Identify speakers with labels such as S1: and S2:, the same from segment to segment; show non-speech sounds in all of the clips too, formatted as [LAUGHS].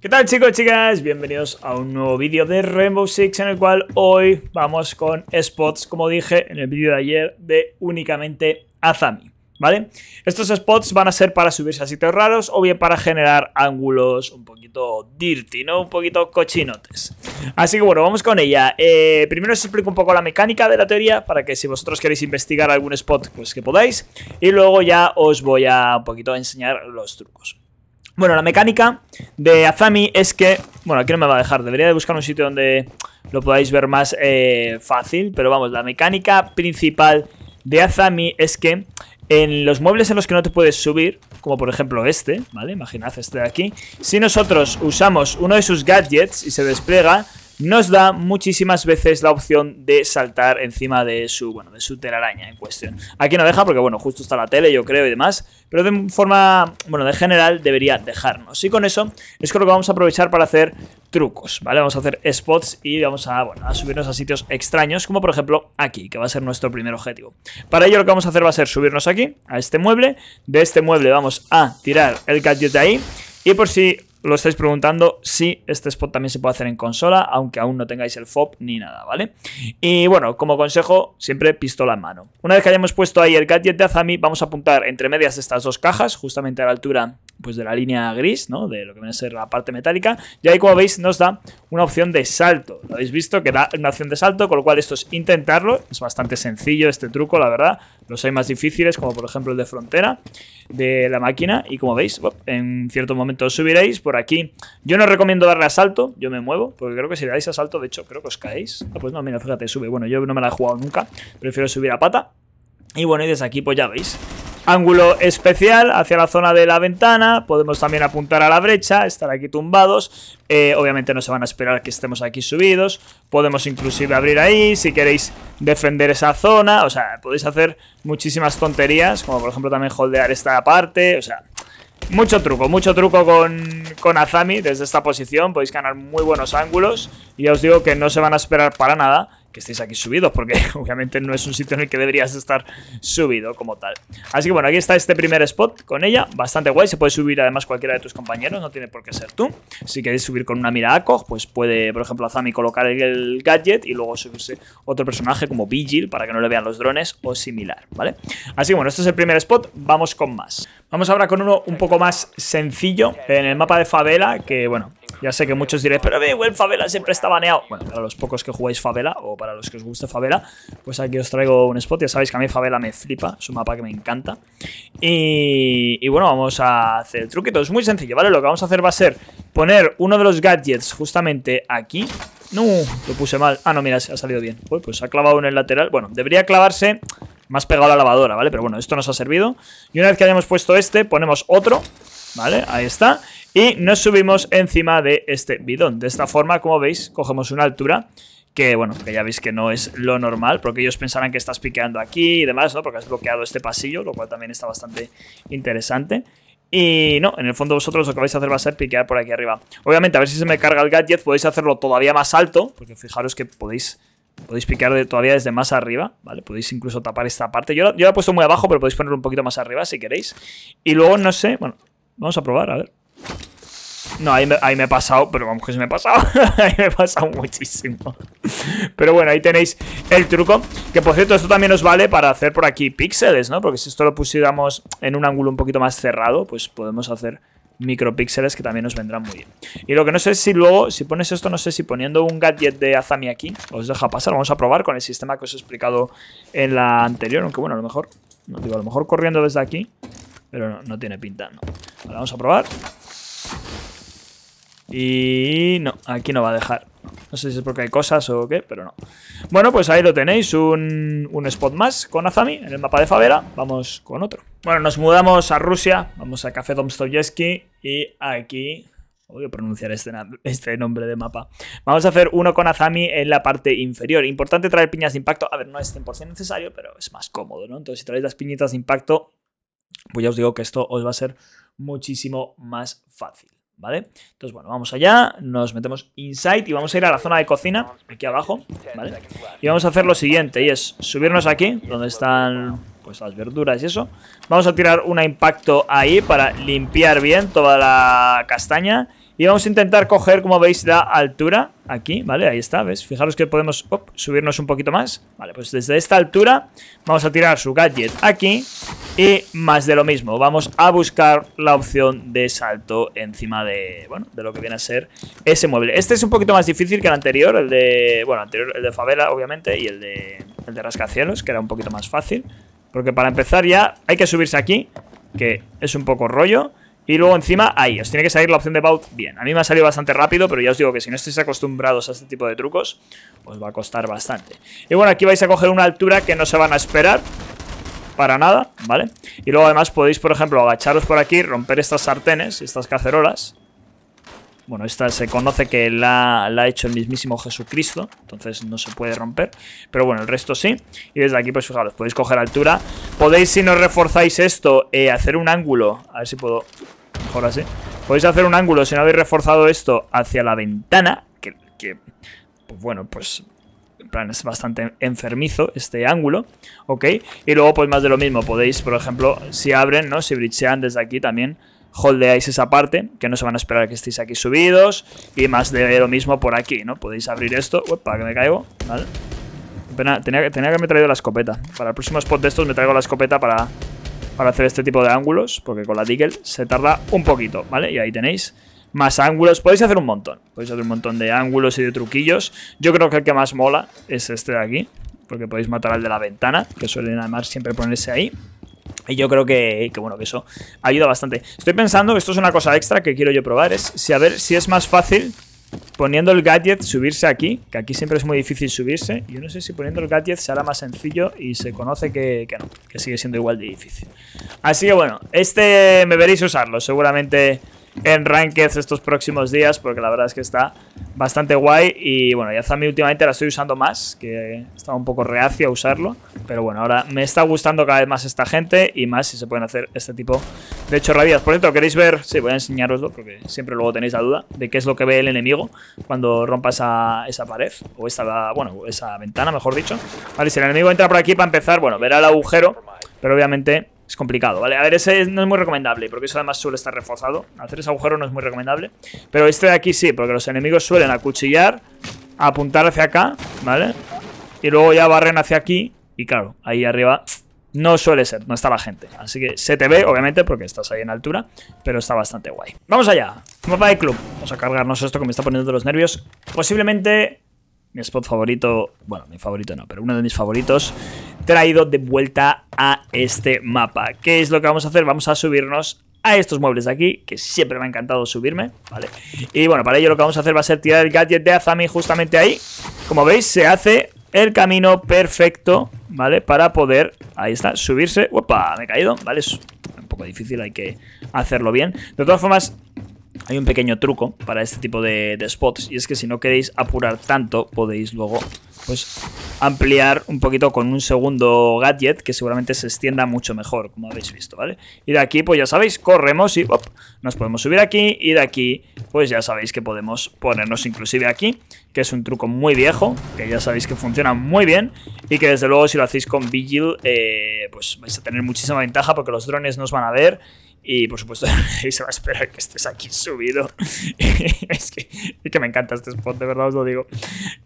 S1: ¿Qué tal chicos, y chicas? Bienvenidos a un nuevo vídeo de Rainbow Six en el cual hoy vamos con spots, como dije en el vídeo de ayer, de únicamente Azami, ¿vale? Estos spots van a ser para subirse a sitios raros o bien para generar ángulos un poquito dirty, ¿no? Un poquito cochinotes. Así que bueno, vamos con ella. Eh, primero os explico un poco la mecánica de la teoría para que si vosotros queréis investigar algún spot, pues que podáis. Y luego ya os voy a un poquito enseñar los trucos. Bueno, la mecánica de Azami es que... Bueno, aquí no me va a dejar. Debería de buscar un sitio donde lo podáis ver más eh, fácil. Pero vamos, la mecánica principal de Azami es que en los muebles en los que no te puedes subir, como por ejemplo este, ¿vale? Imaginad este de aquí. Si nosotros usamos uno de sus gadgets y se despliega, nos da muchísimas veces la opción de saltar encima de su, bueno, de su telaraña en cuestión. Aquí no deja porque, bueno, justo está la tele, yo creo, y demás, pero de forma, bueno, de general debería dejarnos. Y con eso es con lo que vamos a aprovechar para hacer trucos, ¿vale? Vamos a hacer spots y vamos a, bueno, a subirnos a sitios extraños, como por ejemplo aquí, que va a ser nuestro primer objetivo. Para ello lo que vamos a hacer va a ser subirnos aquí, a este mueble, de este mueble vamos a tirar el gadget de ahí, y por si lo estáis preguntando si este spot también se puede hacer en consola, aunque aún no tengáis el FOB ni nada, ¿vale? Y bueno, como consejo, siempre pistola en mano. Una vez que hayamos puesto ahí el gadget de Azami, vamos a apuntar entre medias estas dos cajas, justamente a la altura pues de la línea gris, ¿no? De lo que viene a ser la parte metálica. Y ahí, como veis, nos da una opción de salto. Lo habéis visto que da una opción de salto, con lo cual esto es intentarlo. Es bastante sencillo este truco, la verdad. Los hay más difíciles, como por ejemplo el de frontera de la máquina. Y como veis, en cierto momento subiréis por aquí. Yo no recomiendo darle a salto, yo me muevo, porque creo que si le dais a salto, de hecho, creo que os caéis. Ah, pues no, mira, fíjate, sube. Bueno, yo no me la he jugado nunca. Prefiero subir a pata. Y bueno, y desde aquí pues ya veis Ángulo especial hacia la zona de la ventana. Podemos también apuntar a la brecha, estar aquí tumbados. Eh, obviamente no se van a esperar que estemos aquí subidos. Podemos inclusive abrir ahí si queréis defender esa zona. O sea, podéis hacer muchísimas tonterías, como por ejemplo también holdear esta parte. O sea, mucho truco, mucho truco con, con, Azami desde esta posición. Podéis ganar muy buenos ángulos. Y ya os digo que no se van a esperar para nada que estéis aquí subidos, porque [LAUGHS] obviamente no es un sitio en el que deberías estar subido como tal. Así que bueno, aquí está este primer spot con ella, bastante guay, se puede subir además cualquiera de tus compañeros, no tiene por qué ser tú. Si queréis subir con una mira ACOG, pues puede, por ejemplo, Azami colocar el gadget y luego subirse otro personaje como Vigil para que no le vean los drones o similar, ¿vale? Así que bueno, este es el primer spot, vamos con más. Vamos ahora con uno un poco más sencillo en el mapa de favela, que bueno, ya sé que muchos diréis, pero igual el Favela siempre está baneado. Bueno, para los pocos que jugáis Favela, o para los que os guste Favela, pues aquí os traigo un spot. Ya sabéis que a mí Favela me flipa, es un mapa que me encanta. Y, bueno, vamos a hacer el truquito. Es muy sencillo, ¿vale? Lo que vamos a hacer va a ser poner uno de los gadgets justamente aquí. No, lo puse mal. Ah, no, mira, ha salido bien. Pues pues ha clavado en el lateral. Bueno, debería clavarse más pegado a la lavadora, ¿vale? Pero bueno, esto nos ha servido. Y una vez que hayamos puesto este, ponemos otro, ¿vale? Ahí está y nos subimos encima de este bidón. De esta forma, como veis, cogemos una altura que, bueno, que ya veis que no es lo normal, porque ellos pensarán que estás piqueando aquí y demás, ¿no? Porque has bloqueado este pasillo, lo cual también está bastante interesante. Y no, en el fondo vosotros lo que vais a hacer va a ser piquear por aquí arriba. Obviamente, a ver si se me carga el gadget, podéis hacerlo todavía más alto, porque fijaros que podéis podéis piquear todavía desde más arriba, ¿vale? Podéis incluso tapar esta parte. Yo, yo la he puesto muy abajo, pero podéis ponerlo un poquito más arriba si queréis. Y luego, no sé, bueno, vamos a probar, a ver. No, ahí me, he pasado, pero vamos que se me he pasado. [LAUGHS] ahí me he pasado muchísimo. pero bueno, ahí tenéis el truco. Que por cierto, esto también os vale para hacer por aquí píxeles, ¿no? Porque si esto lo pusiéramos en un ángulo un poquito más cerrado, pues podemos hacer micropíxeles que también nos vendrán muy bien. Y lo que no sé es si luego, si pones esto, no sé si poniendo un gadget de Azami aquí, os deja pasar. Vamos a probar con el sistema que os he explicado en la anterior, aunque bueno, a lo mejor, no digo, a lo mejor corriendo desde aquí, pero no, no tiene pinta, ¿no? vamos a probar. Y no, aquí no va a dejar. No sé si es porque hay cosas o qué, pero no. Bueno, pues ahí lo tenéis, un, spot más con Azami en el mapa de Favela. Vamos con otro. Bueno, nos mudamos a Rusia, vamos a Café Domstoyevsky y aquí... voy a pronunciar este, este nombre de mapa. Vamos a hacer uno con Azami en la parte inferior. Importante traer piñas de impacto. A ver, no es 100% necesario, pero es más cómodo, ¿no? Entonces, si traéis las piñitas de impacto, pues ya os digo que esto os va a ser muchísimo más fácil. ¿vale? Entonces, bueno, vamos allá, nos metemos inside y vamos a ir a la zona de cocina, aquí abajo, ¿vale? Y vamos a hacer lo siguiente, y es subirnos aquí, donde están pues las verduras y eso. Vamos a tirar una impacto ahí para limpiar bien toda la castaña y vamos a intentar coger, como veis, la altura aquí, ¿vale? Ahí está, ¿ves? Fijaros que podemos subirnos un poquito más. Vale, pues desde esta altura vamos a tirar su gadget aquí y más de lo mismo. Vamos a buscar la opción de salto encima de, bueno, de lo que viene a ser ese mueble. Este es un poquito más difícil que el anterior, el de, bueno, anterior, el de favela, obviamente, y el de, el de rascacielos, que era un poquito más fácil. Porque para empezar ya hay que subirse aquí, que es un poco rollo. Y luego encima, ahí, os tiene que salir la opción de Bout. bien. A mí me ha salido bastante rápido, pero ya os digo que si no estáis acostumbrados a este tipo de trucos, os va a costar bastante. Y bueno, aquí vais a coger una altura que no se van a esperar para nada, ¿vale? Y luego además podéis, por ejemplo, agacharos por aquí, romper estas sartenes, estas cacerolas. Bueno, esta se conoce que la, ha hecho el mismísimo Jesucristo, entonces no se puede romper. Pero bueno, el resto sí. Y desde aquí, pues fijaros, podéis coger altura. Podéis, si no reforzáis esto, eh, hacer un ángulo. A ver si puedo ahora sí. Podéis hacer un ángulo, si no habéis reforzado esto, hacia la ventana, que, pues bueno, pues en plan es bastante enfermizo este ángulo, ¿ok? Y luego pues más de lo mismo, podéis, por ejemplo, si abren, ¿no? Si brichean desde aquí también, holdeáis esa parte, que no se van a esperar que estéis aquí subidos, y más de lo mismo por aquí, ¿no? Podéis abrir esto, para que me caigo, ¿vale? tenía, tenía que haberme traído la escopeta. Para el próximo spot de estos me traigo la escopeta para para hacer este tipo de ángulos, porque con la Tickle se tarda un poquito, ¿vale? Y ahí tenéis más ángulos. Podéis hacer un montón. Podéis hacer un montón de ángulos y de truquillos. Yo creo que el que más mola es este de aquí. Porque podéis matar al de la ventana, que suelen además siempre ponerse ahí. Y yo creo que, que, bueno, que eso ayuda bastante. Estoy pensando, que esto es una cosa extra que quiero yo probar, es si a ver si es más fácil poniendo el gadget, subirse aquí, que aquí siempre es muy difícil subirse. Yo no sé si poniendo el gadget será más sencillo y se conoce que, no, que sigue siendo igual de difícil. Así que bueno, este me veréis usarlo seguramente en Ranked estos próximos días, porque la verdad es que está bastante guay. Y bueno, ya Zami últimamente la estoy usando más, que estaba un poco reacio a usarlo. Pero bueno, ahora me está gustando cada vez más esta gente y más si se pueden hacer este tipo de hecho, rabias, por ejemplo, queréis ver, sí, voy a enseñaroslo porque siempre luego tenéis la duda de qué es lo que ve el enemigo cuando rompa esa, pared o esa, bueno, esa ventana, mejor dicho. Vale, si el enemigo entra por aquí para empezar, bueno, verá el agujero, pero obviamente es complicado, ¿vale? A ver, ese no es muy recomendable, porque eso además suele estar reforzado. Hacer ese agujero no es muy recomendable. Pero este de aquí sí, porque los enemigos suelen acuchillar, apuntar hacia acá, ¿vale? Y luego ya barren hacia aquí, y claro, ahí arriba no suele ser, no está la gente. Así que se te ve, obviamente, porque estás ahí en altura, pero está bastante guay. ¡Vamos allá! Mapa de club. Vamos a cargarnos esto que me está poniendo los nervios. Posiblemente mi spot favorito, bueno, mi favorito no, pero uno de mis favoritos, traído de vuelta a este mapa. ¿Qué es lo que vamos a hacer? Vamos a subirnos a estos muebles de aquí, que siempre me ha encantado subirme, ¿vale? Y bueno, para ello lo que vamos a hacer va a ser tirar el gadget de Azami justamente ahí. Como veis, se hace el camino perfecto, ¿vale? Para poder, ahí está, subirse. ¡Opa! Me he caído, ¿vale? Es un poco difícil, hay que hacerlo bien. De todas formas, hay un pequeño truco para este tipo de, spots y es que si no queréis apurar tanto podéis luego pues ampliar un poquito con un segundo gadget que seguramente se extienda mucho mejor como habéis visto, ¿vale? Y de aquí pues ya sabéis, corremos y nos podemos subir aquí y de aquí pues ya sabéis que podemos ponernos inclusive aquí que es un truco muy viejo, que ya sabéis que funciona muy bien y que desde luego si lo hacéis con Vigil eh, pues vais a tener muchísima ventaja porque los drones nos van a ver y por supuesto, [LAUGHS] se va a esperar que estés aquí subido. [LAUGHS] es, que, me encanta este spot, de verdad os lo digo.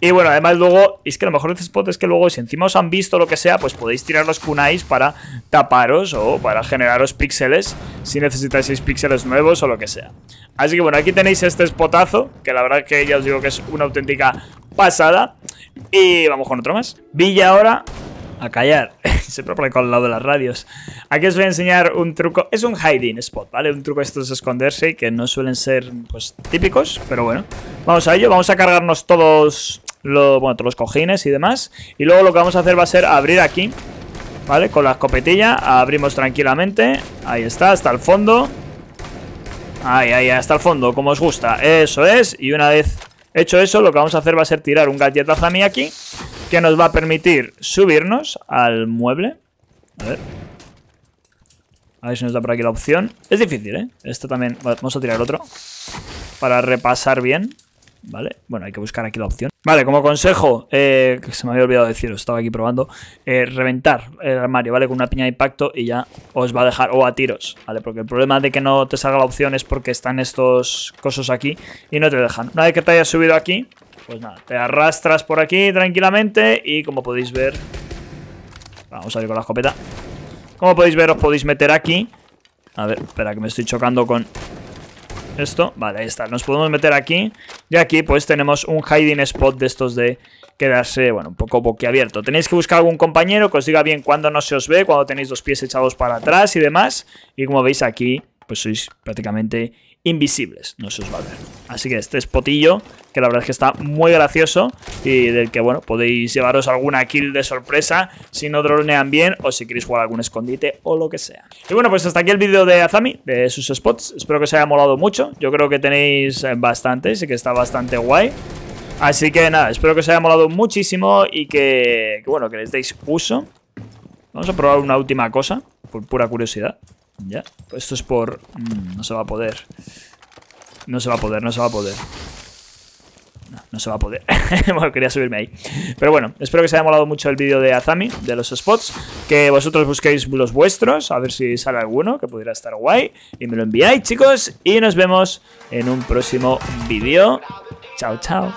S1: Y bueno, además luego, es que lo mejor de este spot es que luego, si encima os han visto lo que sea, pues podéis tirar los kunais para taparos o para generaros píxeles si necesitáis píxeles nuevos o lo que sea. Así que bueno, aquí tenéis este spotazo, que la verdad que ya os digo que es una auténtica pasada. Y vamos con otro más. Villa ahora a callar. [LAUGHS] siempre con al lado de las radios. Aquí os voy a enseñar un truco, es un hiding spot, ¿vale? Un truco estos de esconderse que no suelen ser pues, típicos, pero bueno. Vamos a ello, vamos a cargarnos todos, los cojines y demás. Y luego lo que vamos a hacer va a ser abrir aquí, ¿vale? Con la escopetilla, abrimos tranquilamente, ahí está, hasta el fondo. Ahí, ahí, hasta el fondo, como os gusta, eso es. Y una vez hecho eso, lo que vamos a hacer va a ser tirar un galletazo a aquí que nos va a permitir subirnos al mueble. A ver. A ver si nos da por aquí la opción. Es difícil, ¿eh? Esto también... vamos a tirar otro. Para repasar bien. ¿Vale? Bueno, hay que buscar aquí la opción. Vale, como consejo, eh, que se me había olvidado decir, estaba aquí probando, eh, reventar el armario, ¿vale? Con una piña de impacto y ya os va a dejar, o a tiros, ¿vale? Porque el problema de que no te salga la opción es porque están estos cosos aquí y no te dejan. Una vez que te hayas subido aquí, pues nada, te arrastras por aquí tranquilamente y como podéis ver... Vamos a ir con la escopeta. Como podéis ver, os podéis meter aquí. A ver, espera que me estoy chocando con esto. Vale, ahí está. Nos podemos meter aquí. Y aquí pues tenemos un hiding spot de estos de quedarse, bueno, un poco boquiabierto. Tenéis que buscar algún compañero que os diga bien Cuando no se os ve, cuando tenéis los pies echados para atrás y demás. Y como veis aquí, pues sois prácticamente invisibles. No se os va a ver. Así que este spotillo, que la verdad es que está muy gracioso y del que, bueno, podéis llevaros alguna kill de sorpresa si no dronean bien o si queréis jugar algún escondite o lo que sea. Y bueno, pues hasta aquí el vídeo de Azami, de sus spots. Espero que os haya molado mucho. Yo creo que tenéis eh, bastantes y que está bastante guay. Así que nada, espero que os haya molado muchísimo y que, bueno, que les deis uso. Vamos a probar una última cosa, por pura curiosidad. Ya, pues esto es por... Mm. no se va a poder. No se va a poder, no se va a poder. No, no se va a poder. [LAUGHS] bueno, quería subirme ahí. Pero bueno, espero que os haya molado mucho el vídeo de Azami, de los spots. Que vosotros busquéis los vuestros, a ver si sale alguno, que pudiera estar guay. Y me lo enviáis, chicos. Y nos vemos en un próximo vídeo. Chao, chao.